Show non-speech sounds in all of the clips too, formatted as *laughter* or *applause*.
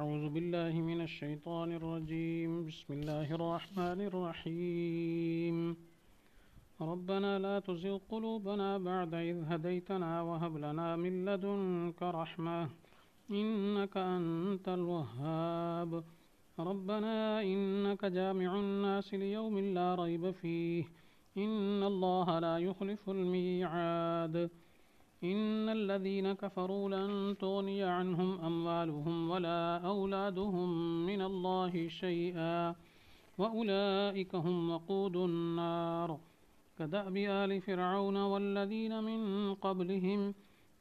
أعوذ بالله من الشيطان الرجيم بسم الله الرحمن الرحيم ربنا لا تزغ قلوبنا بعد إذ هديتنا وهب لنا من لدنك رحمة إنك أنت الوهاب ربنا إنك جامع الناس ليوم لا ريب فيه إن الله لا يخلف الميعاد إن الذين كفروا لن تغني عنهم أموالهم ولا أولادهم من الله شيئا وأولئك هم وقود النار كدأب آل فرعون والذين من قبلهم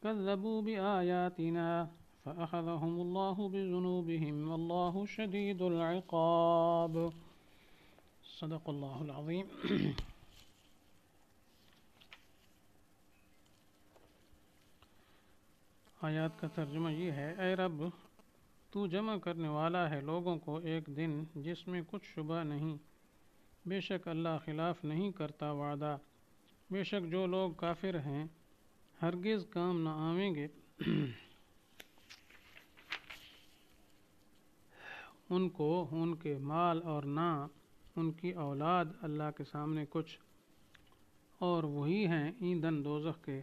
كذبوا بآياتنا فأخذهم الله بذنوبهم والله شديد العقاب صدق الله العظيم *clears throat* आयात का तर्जुमा ये है ए रब तू जमा करने वाला है लोगों को एक दिन जिसमें कुछ शुबा नहीं बेशक अल्लाह ख़िलाफ़ नहीं करता वादा बेशक जो लोग काफिर हैं हरगिज़ काम ना आवेंगे उनको उनके माल और ना उनकी औलाद अल्लाह के सामने कुछ और वही हैं ईंधन दोजख के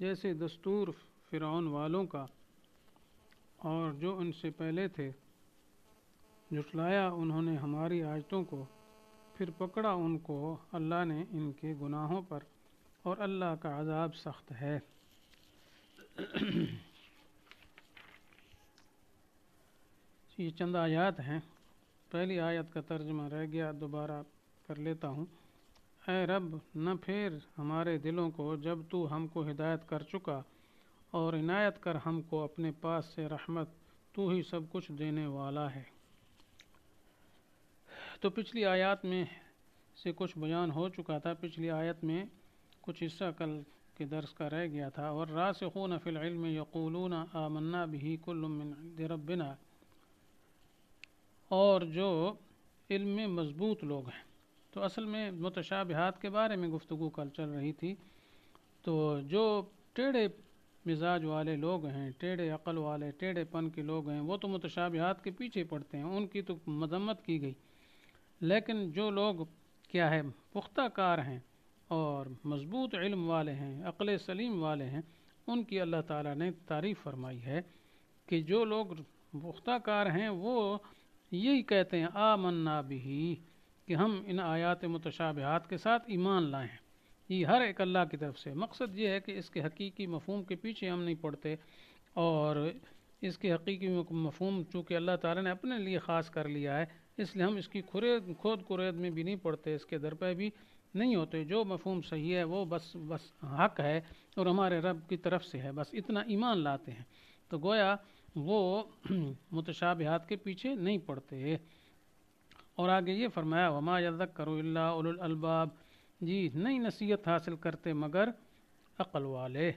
जैसे दस्तूर फ़िरौन वालों का और जो उनसे पहले थे जुटलाया उन्होंने हमारी आयतों को फिर पकड़ा उनको अल्लाह ने इनके गुनाहों पर और अल्लाह का आज़ाब सख्त है *clears throat* ये चंद आयात हैं पहली आयत का तर्जमा रह गया दोबारा कर लेता हूँ ए रब न फेर हमारे दिलों को जब तू हमको हिदायत कर चुका और इनायत कर हमको अपने पास से रहमत तू ही सब कुछ देने वाला है तो पिछली आयत में से कुछ बयान हो चुका था पिछली आयत में कुछ हिस्सा कल के दर्स का रह गया था और रासखून फ़िलम यक़ूलून आमन्ना भी कुल्लबिना और जो इल्म में मज़बूत लोग हैं तो असल में मुतशाबहात के बारे में गुफ्तु कल चल रही थी तो जो टेढ़े मिजाज वाले लोग हैं टेढ़े अकल वाले टेढ़ेपन के लोग हैं वो तो मुतशाबिहात के पीछे पड़ते हैं उनकी तो मजम्मत की गई लेकिन जो लोग क्या है पुख्ता कार हैं और मजबूत इल्म वाले हैं अकल सलीम वाले हैं उनकी अल्लाह ताला ने तारीफ़ फरमाई है कि जो लोग पुख्ता कार हैं वो यही कहते हैं आमन्ना भी कि हम इन आयात मुतशाबहत के साथ ईमान लाएँ ये हर एक अल्लाह की तरफ से मकसद ये है कि इसके हकीकी मफहम के पीछे हम नहीं पढ़ते और इसके हकीकी मफहम चूँकि अल्लाह ताला ने अपने लिए ख़ास कर लिया है इसलिए हम इसकी खुरेद खुद कुरेद में भी नहीं पढ़ते इसके दर पर भी नहीं होते जो मफहम सही है वो बस बस हक है और हमारे रब की तरफ से है बस इतना ईमान लाते हैं तो गोया वो *clears throat* मुतशाबहत के पीछे नहीं पड़ते और आगे ये फरमाया वमा यदक करो अल्लाबाब जी नई नसीहत हासिल करते मगर अक़ल वाले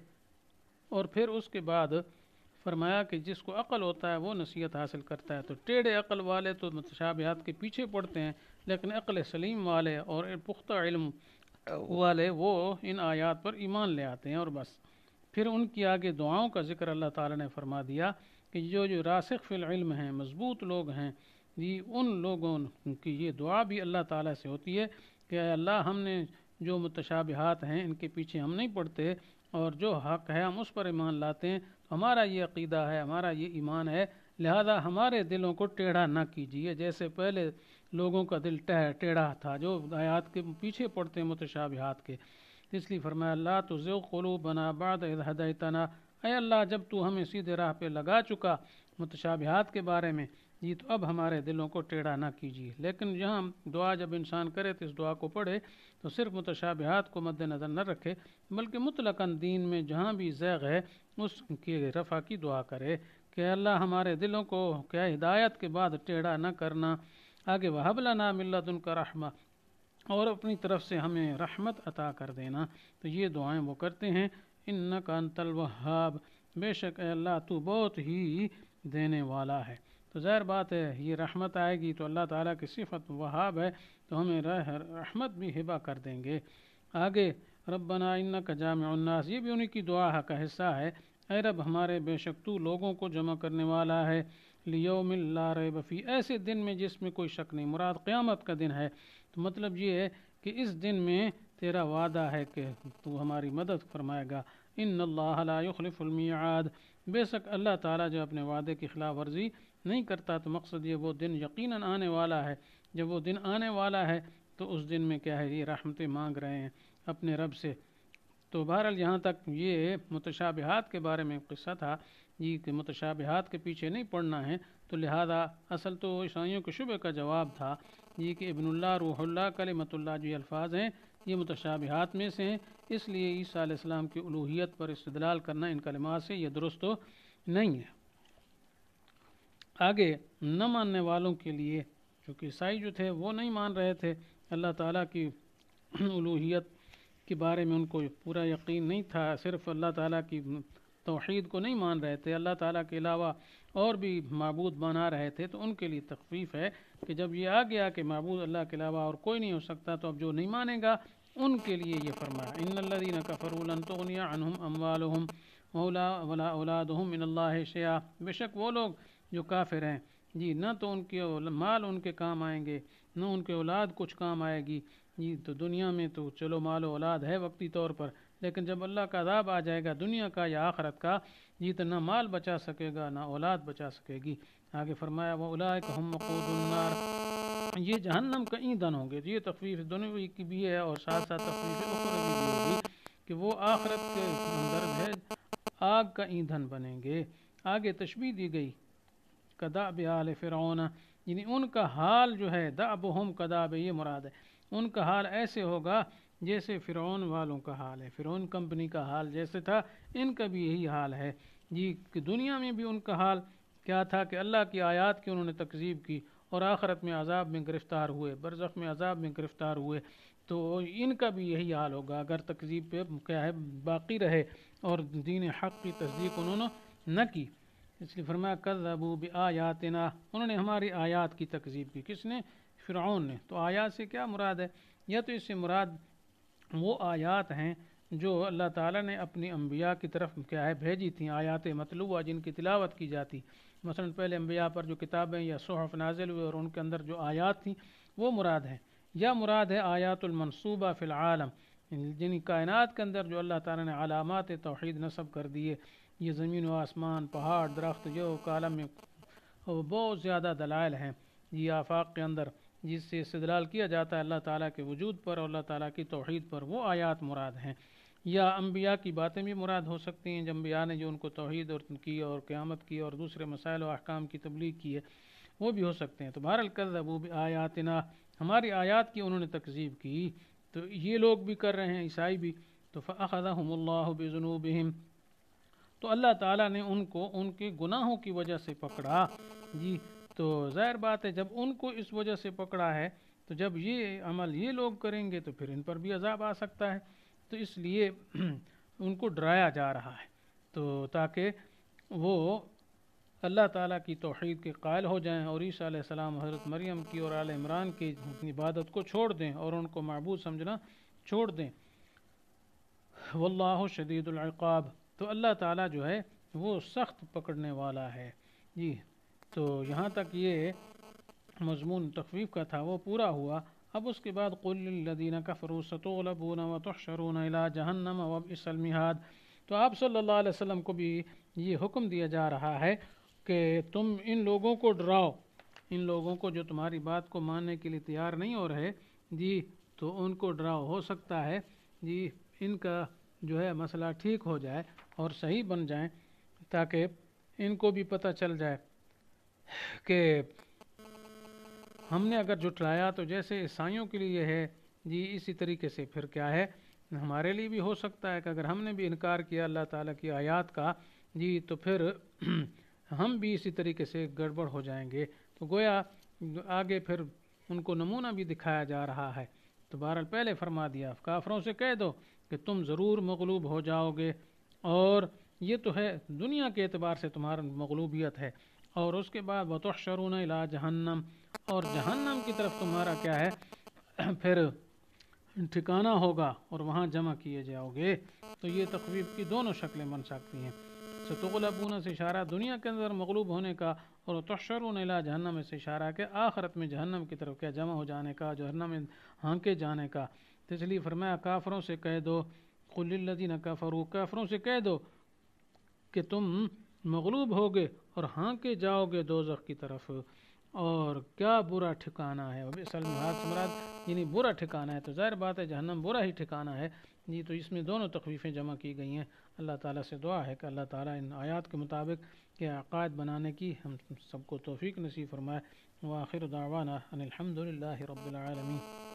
और फिर उसके बाद फरमाया कि जिसको अक़ल होता है वो नसीहत हासिल करता है तो टेढ़े अक़ल वाले तो मतशाबहत के पीछे पड़ते हैं लेकिन अक़ल सलीम वाले और पुख्ता इल्म वाले वो इन आयात पर ईमान ले आते हैं और बस फिर उनकी आगे दुआओं का जिक्र अल्लाह ताला ने फरमा दिया कि जो जो रासिक फ़िल्म हैं मज़बूत लोग हैं जी उन लोगों की ये दुआ भी अल्लाह ताला से होती है कि अल्लाह हमने जो मुतशाबिहात हैं इनके पीछे हम नहीं पढ़ते और जो हक है हम उस पर ईमान लाते हैं तो हमारा ये अकीदा है हमारा ये ईमान है लिहाजा हमारे दिलों को टेढ़ा ना कीजिए जैसे पहले लोगों का दिल टह टेढ़ा था जो आयात के पीछे पड़ते हैं मुतशाबिहात के इसलिए फरमाया अल्लाह तो जो कलू बना बाद हदायतना अय अल्लाह जब तू हमें सीधे राह पर लगा चुका मुतशाबिहात के बारे में जी तो अब हमारे दिलों को टेढ़ा ना कीजिए लेकिन यहाँ दुआ जब इंसान करे तो इस दुआ को पढ़े तो सिर्फ मुतशाबहत को मद्दनज़र न रखे बल्कि मुतलकन दीन में जहाँ भी जैग है उसकी रफ़ा की दुआ करे कि अल्लाह हमारे दिलों को क्या हिदायत के बाद टेढ़ा न करना आगे वहबला ना मिल्लत उनका रहमा और अपनी तरफ से हमें रहमत अता कर देना तो ये दुआएं वो करते हैं इन न का तलवहाब बेशक अल्लाह तू बहुत ही देने वाला है तो ज़ाहिर बात है ये रहमत आएगी तो अल्लाह ताला की सिफत वहाब है तो हमें रहमत भी हिबा कर देंगे आगे रब्बना इन्ना का जामनास ये भी उन्हीं की दुआ का हिस्सा है ए रब हमारे बेशक तू लोगों को जमा करने वाला है लियो मिल्ला रे बफ़ी ऐसे दिन में जिसमें कोई शक नहीं मुराद क़्यामत का दिन है तो मतलब ये है कि इस दिन में तेरा वादा है कि तू हमारी मदद फरमाएगा इन अल्लाह खलफ़ुलमियाद बेशक अल्लाह ताला जो अपने वादे की खिलाफ वर्जी नहीं करता तो मकसद ये वो दिन यकीनन आने वाला है जब वो दिन आने वाला है तो उस दिन में क्या है ये रहमतें मांग रहे हैं अपने रब से तो बहरहाल यहाँ तक ये मुतशाबहात के बारे में क़स्सा था ये कि मुतशाबहात के पीछे नहीं पड़ना है तो लिहाजा असल तो ईसाइयों के शुबे का जवाब था ये कि इबनुल्ला रूहुल्ला कलमतुल्ला जो अल्फाज हैं ये मुतशाबहात में से हैं इसलिए ईसा आसमाम की उलूहियत पर इस्तलाल करना इन कलमात से ये दुरुस्त तो नहीं है आगे न मानने वालों के लिए क्योंकि ईसाई जो थे वो नहीं मान रहे थे अल्लाह ताला की *clears throat* उलूहियत के बारे में उनको पूरा यकीन नहीं था सिर्फ अल्लाह ताला की तोहद को नहीं मान रहे थे अल्लाह ताला के अलावा और भी मबूद बना रहे थे तो उनके लिए तकफीफ़ है कि जब ये आ गया कि मबूद अल्लाह के अलावा और कोई नहीं हो सकता तो अब जो नहीं मानेगा उनके लिए ये फरमाया इन लदीन कफ़रून अनहम अम्वालहम वला औलाद हम इन शया बेशक वो लोग जो काफिर हैं जी ना तो उनके माल उनके काम आएंगे ना उनके औलाद कुछ काम आएगी जी तो दुनिया में तो चलो माल औलाद है वक्ती तौर पर लेकिन जब अल्लाह का अदाब आ जाएगा दुनिया का या आखरत का जी तो ना माल बचा सकेगा ना औलाद बचा सकेगी आगे फरमाया वो उलाक हम मकूदार ये जहन्नम का ईंधन होंगे तो ये तफरीफ दुनिया की भी है और साथ साथ तफरीफ भी होगी कि वो आखरत के संदर्भ है आग का ईंधन बनेंगे आगे तशबी दी गई कदा आल फ़िरौन यानी उनका हाल जो है दाब हम कदाब ये मुराद है उनका हाल ऐसे होगा जैसे फ़िरौन वालों का हाल है फ़िरौन कंपनी का हाल जैसे था इनका भी यही हाल है जी कि दुनिया में भी उनका हाल क्या था कि अल्लाह की आयात की उन्होंने तकजीब की और आखरत में अजाब में गिरफ़्तार हुए बरज़ में अजाब में गिरफ़्तार हुए तो इनका भी यही हाल होगा अगर तकजीब पे क्या है बाकी रहे और दीन हक़ की तस्दीक उन्होंने न की इसलिए फरमाया कदबू आयात आयातना उन्होंने हमारी आयात की तकजीब की किसने फ़िरौन ने तो आयात से क्या मुराद है या तो इससे मुराद वो आयात हैं जो अल्लाह ताला ने अपनी अम्बिया की तरफ क्या है भेजी थी आयात मतलूबा जिनकी तिलावत की जाती मसलन पहले अम्बिया पर जो किताबें या सहफ नाजिल हुए और उनके अंदर जो आयात थी वो मुराद हैं या मुराद है आयातमनसूबा फ़िलआलम जिन कायनात के अंदर जो अल्लाह ताला ने अलामत तोहद नस्ब कर दिए ये ज़मीन व आसमान पहाड़ दरख्त जो कालम में बहुत ज़्यादा दलाइल हैं ये आफाक के अंदर जिससे इस्तलाल किया जाता है अल्लाह ताला के वजूद पर और अल्लाह ताला की तोहहीद पर वो आयात मुराद हैं या अम्बिया की बातें भी मुराद हो सकती हैं जम्बिया ने जो उनको तोहहीद और की और क़्यामत की और दूसरे मसाइल व अहकाम की तबलीग की है वो भी हो सकते हैं तो बहरल कदबू आयातना हमारी आयात की उन्होंने तकजीब की तो ये लोग भी कर रहे हैं ईसाई भी तो फ़ाखदा हमल्ला तो अल्लाह ताला ने उनको उनके गुनाहों की वजह से पकड़ा जी तो ज़ाहिर बात है जब उनको इस वजह से पकड़ा है तो जब ये अमल ये लोग करेंगे तो फिर इन पर भी अजाब आ सकता है तो इसलिए *clears throat* उनको डराया जा रहा है तो ताकि वो अल्लाह ताला की तोहद के कायल हो जाएं और ईसा सलाम हज़रत मरियम की और आल इमरान की इबादत को छोड़ दें और उनको मबूद समझना छोड़ दें वल्ला शदीदुल्क़ाब तो अल्लाह ताला जो है वो सख्त पकड़ने वाला है जी तो यहाँ तक ये मजमून तखवीफ़ का था वो पूरा हुआ अब उसके बाद कुल्लदीन का फ़रूसतोलबून व तशरून जहन्नम वबसलमिहाद तो आप सल्लल्लाहु अलैहि वसल्लम को भी ये हुक्म दिया जा रहा है कि तुम इन लोगों को डराओ इन लोगों को जो तुम्हारी बात को मानने के लिए तैयार नहीं हो रहे जी तो उनको डराओ हो सकता है जी इनका जो है मसला ठीक हो जाए और सही बन जाएं ताकि इनको भी पता चल जाए कि हमने अगर जुटलाया तो जैसे ईसाइयों के लिए है जी इसी तरीके से फिर क्या है हमारे लिए भी हो सकता है कि अगर हमने भी इनकार किया अल्लाह ताला की आयत का जी तो फिर *clears throat* हम भी इसी तरीके से गड़बड़ हो जाएंगे तो गोया आगे फिर उनको नमूना भी दिखाया जा रहा है तो बहरहाल पहले फरमा दिया काफरों से कह दो कि तुम ज़रूर मगलूब हो जाओगे और ये तो है दुनिया के अतबार से तुम्हारा मकलूबियत है और उसके बाद बतशरून ला जहन्नम और जहन्नम की तरफ तुम्हारा क्या है *clears throat* फिर ठिकाना होगा और वहाँ जमा किए जाओगे तो ये तकवीब की दोनों शक्लें बन सकती हैं सतुगलबून से इशारा दुनिया के अंदर मगलूब होने का और तशरून ला जहन्नम से इशारा के आखरत में जहन्नम की तरफ क्या जमा हो जाने का जहन्नम में हाँके जाने का तो इसलिए फरमाया काफरों से कह दो कुल्लदीन काफरू काफरों से कह दो कि तुम मगलूब होगे और हाँ के जाओगे दोजख की तरफ और क्या बुरा ठिकाना है सलमरात यानी बुरा ठिकाना है तो ज़ाहिर बात है जहन्नम बुरा ही ठिकाना है जी तो इसमें दोनों तकवीफ़ें जमा की गई हैं अल्लाह ताला से दुआ है कि अल्लाह ताला इन आयात के मुताबिक के अकायद बनाने की हम सबको तोफ़ी नसीब फरमाए वाखिर दावाना अनिलहमदिल्ला रबालमी